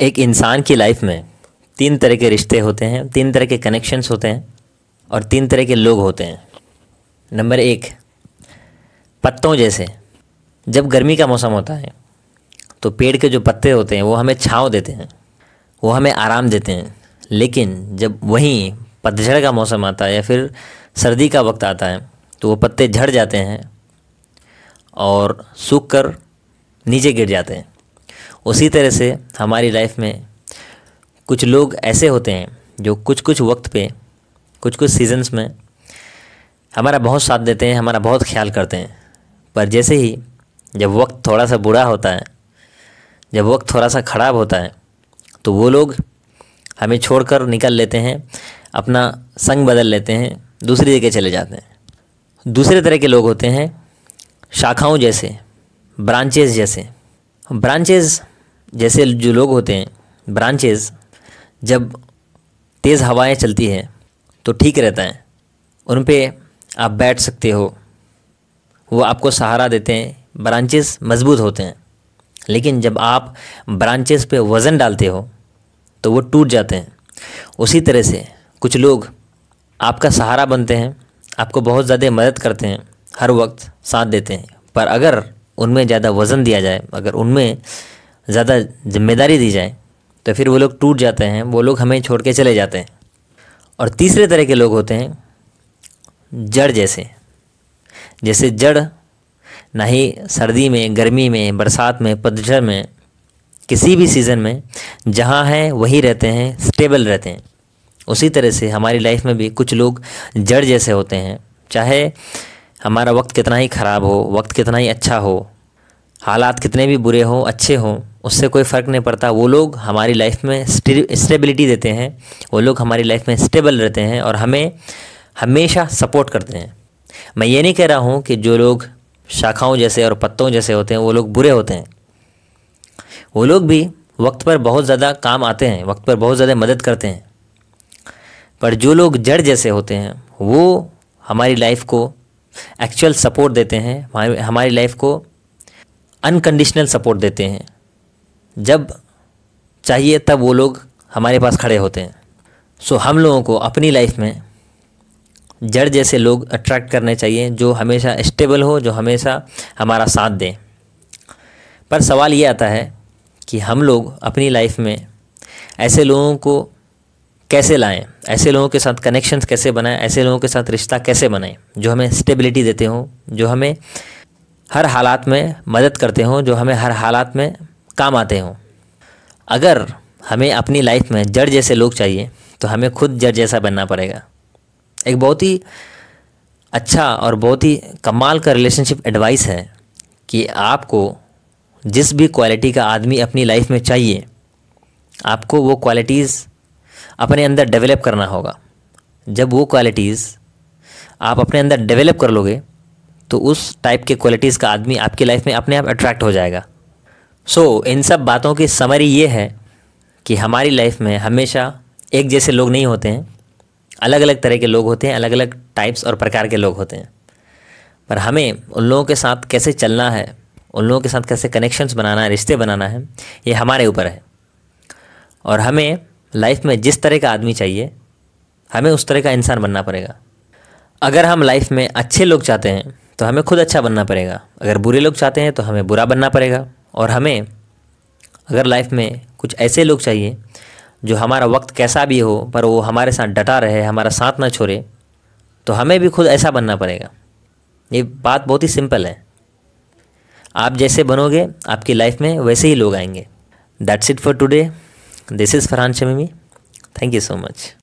एक इंसान की लाइफ में तीन तरह के रिश्ते होते हैं तीन तरह के कनेक्शंस होते हैं और तीन तरह के लोग होते हैं नंबर एक पत्तों जैसे जब गर्मी का मौसम होता है तो पेड़ के जो पत्ते होते हैं वो हमें छाँव देते हैं वो हमें आराम देते हैं लेकिन जब वहीं पतझड़ का मौसम आता है या फिर सर्दी का वक्त आता है तो वो पत्ते झड़ जाते हैं और सूख कर नीचे गिर जाते हैं उसी तरह से हमारी लाइफ में कुछ लोग ऐसे होते हैं जो कुछ कुछ वक्त पे कुछ कुछ सीजन्स में हमारा बहुत साथ देते हैं हमारा बहुत ख्याल करते हैं पर जैसे ही जब वक्त थोड़ा सा बुरा होता है जब वक्त थोड़ा सा ख़राब होता है तो वो लोग हमें छोड़कर निकल लेते हैं अपना संग बदल लेते हैं दूसरी जगह चले जाते हैं दूसरे तरह के लोग होते हैं शाखाओं जैसे ब्रांचेज जैसे ब्रांचेज जैसे जो लोग होते हैं ब्रांचेस जब तेज़ हवाएं चलती हैं तो ठीक रहता है उन पर आप बैठ सकते हो वो आपको सहारा देते हैं ब्रांचेस मजबूत होते हैं लेकिन जब आप ब्रांचेस पे वज़न डालते हो तो वो टूट जाते हैं उसी तरह से कुछ लोग आपका सहारा बनते हैं आपको बहुत ज़्यादा मदद करते हैं हर वक्त साथ देते हैं पर अगर उनमें ज़्यादा वज़न दिया जाए अगर उनमें ज़्यादा जिम्मेदारी दी जाए तो फिर वो लोग टूट जाते हैं वो लोग हमें छोड़ के चले जाते हैं और तीसरे तरह के लोग होते हैं जड़ जैसे जैसे जड़ ना ही सर्दी में गर्मी में बरसात में पतझड़ में किसी भी सीज़न में जहाँ हैं वहीं रहते हैं स्टेबल रहते हैं उसी तरह से हमारी लाइफ में भी कुछ लोग जड़ जैसे होते हैं चाहे हमारा वक्त कितना ही ख़राब हो वक्त कितना ही अच्छा हो हालात कितने भी बुरे हों अच्छे हों उससे कोई फ़र्क नहीं पड़ता वो लोग हमारी लाइफ में स्टेबिलिटी देते हैं वो लोग हमारी लाइफ में स्टेबल रहते हैं और हमें हमेशा सपोर्ट करते हैं मैं ये नहीं कह रहा हूँ कि जो लोग शाखाओं जैसे और पत्तों जैसे होते हैं वो लोग बुरे होते हैं वो लोग भी वक्त पर बहुत ज़्यादा काम आते हैं वक्त पर बहुत ज़्यादा मदद करते हैं पर जो लोग जड़ जैसे होते हैं वो हमारी लाइफ को एक्चुअल सपोर्ट देते हैं हमारी लाइफ को अनकंडीशनल सपोर्ट देते हैं जब चाहिए तब वो लोग हमारे पास खड़े होते हैं सो हम लोगों को अपनी लाइफ में जड़ जैसे लोग अट्रैक्ट करने चाहिए जो हमेशा स्टेबल हो जो हमेशा हमारा साथ दें पर सवाल ये आता है कि हम लोग अपनी लाइफ में ऐसे लोगों को कैसे लाएं ऐसे लोगों के साथ कनेक्शंस कैसे बनाएं ऐसे लोगों के साथ रिश्ता कैसे बनाएं जो हमें स्टेबिलिटी देते हों जो हमें हर हालात में मदद करते हों जो हमें हर हालात में काम आते हों अगर हमें अपनी लाइफ में जड़ जैसे लोग चाहिए तो हमें खुद जड़ जैसा बनना पड़ेगा एक बहुत ही अच्छा और बहुत ही कमाल का रिलेशनशिप एडवाइस है कि आपको जिस भी क्वालिटी का आदमी अपनी लाइफ में चाहिए आपको वो क्वालिटीज़ अपने अंदर डेवलप करना होगा जब वो क्वालिटीज़ आप अपने अंदर डेवलप कर लोगे तो उस टाइप के क्वालिटीज़ का आदमी आपकी लाइफ में अपने आप अट्रैक्ट हो जाएगा सो so, इन सब बातों की समरी ये है कि हमारी लाइफ में हमेशा एक जैसे लोग नहीं होते हैं अलग अलग तरह के लोग होते हैं अलग अलग टाइप्स और प्रकार के लोग होते हैं पर हमें उन लोगों के साथ कैसे चलना है उन लोगों के साथ कैसे कनेक्शंस बनाना है रिश्ते बनाना है ये हमारे ऊपर है और हमें लाइफ में जिस तरह का आदमी चाहिए हमें उस तरह का इंसान बनना पड़ेगा अगर हम लाइफ में अच्छे लोग चाहते हैं तो हमें खुद अच्छा बनना पड़ेगा अगर बुरे लोग चाहते हैं तो हमें बुरा बनना पड़ेगा और हमें अगर लाइफ में कुछ ऐसे लोग चाहिए जो हमारा वक्त कैसा भी हो पर वो हमारे साथ डटा रहे हमारा साथ ना छोड़े तो हमें भी खुद ऐसा बनना पड़ेगा ये बात बहुत ही सिंपल है आप जैसे बनोगे आपकी लाइफ में वैसे ही लोग आएंगे that's it for today this is Farhan Shamimi thank you so much